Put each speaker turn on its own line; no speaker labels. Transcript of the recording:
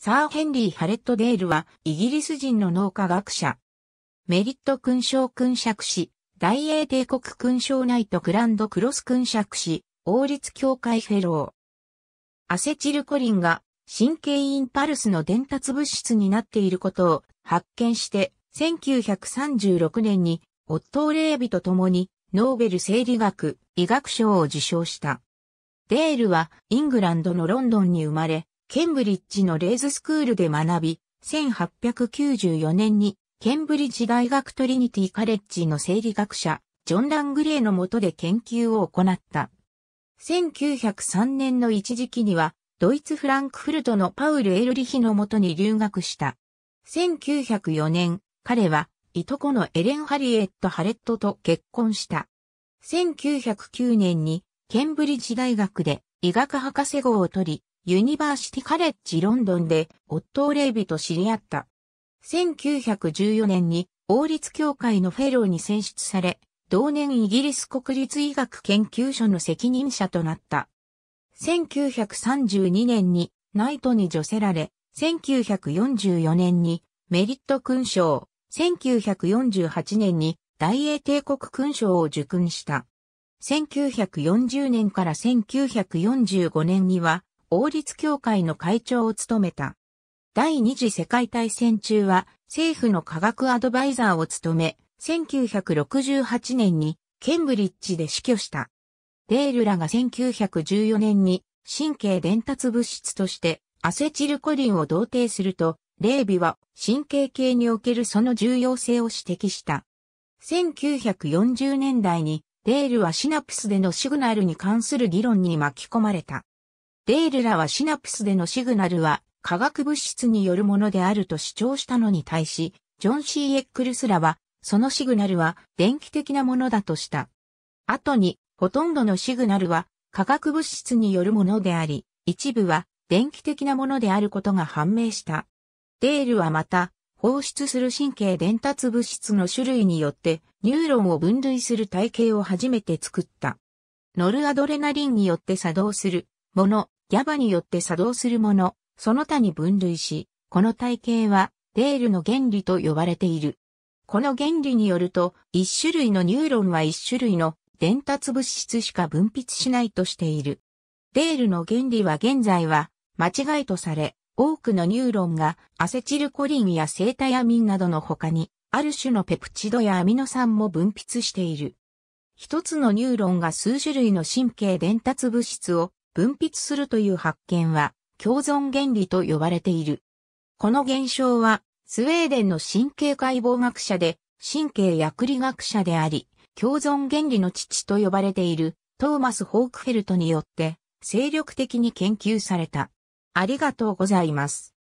サー・ヘンリー・ハレット・デールは、イギリス人の農家学者。メリット勲章勲爵士、大英帝国勲章ナイトグランドクロス勲爵士、王立協会フェロー。アセチルコリンが神経インパルスの伝達物質になっていることを発見して、1936年にオットー・レービと共にノーベル生理学医学賞を受賞した。デールはイングランドのロンドンに生まれ、ケンブリッジのレイズスクールで学び、1894年にケンブリッジ大学トリニティカレッジの生理学者、ジョン・ラングレーの下で研究を行った。1903年の一時期には、ドイツ・フランクフルトのパウル・エルリヒの下に留学した。1904年、彼は、いとこのエレン・ハリエット・ハレットと結婚した。1909年に、ケンブリッジ大学で医学博士号を取り、ユニバーシティカレッジロンドンでオットー・レイビと知り合った。1914年に王立協会のフェローに選出され、同年イギリス国立医学研究所の責任者となった。1932年にナイトに助せられ、1944年にメリット勲章、1948年に大英帝国勲章を受勲した。1940年から1945年には王立協会の会長を務めた。第二次世界大戦中は政府の科学アドバイザーを務め、1968年にケンブリッジで死去した。デールらが1914年に神経伝達物質としてアセチルコリンを同定すると、レービは神経系におけるその重要性を指摘した。1940年代にデールはシナプスでのシグナルに関する議論に巻き込まれた。デールらはシナプスでのシグナルは化学物質によるものであると主張したのに対し、ジョン・シー・エックルスらは、そのシグナルは電気的なものだとした。後に、ほとんどのシグナルは化学物質によるものであり、一部は電気的なものであることが判明した。デールはまた、放出する神経伝達物質の種類によってニューロンを分類する体系を初めて作った。ノルアドレナリンによって作動するものギャバによって作動するもの、その他に分類し、この体系はデールの原理と呼ばれている。この原理によると、一種類のニューロンは一種類の伝達物質しか分泌しないとしている。デールの原理は現在は間違いとされ、多くのニューロンがアセチルコリンや生体アミンなどの他に、ある種のペプチドやアミノ酸も分泌している。一つのニューロンが数種類の神経伝達物質を分泌するという発見は共存原理と呼ばれている。この現象はスウェーデンの神経解剖学者で神経薬理学者であり、共存原理の父と呼ばれているトーマス・ホークフェルトによって精力的に研究された。ありがとうございます。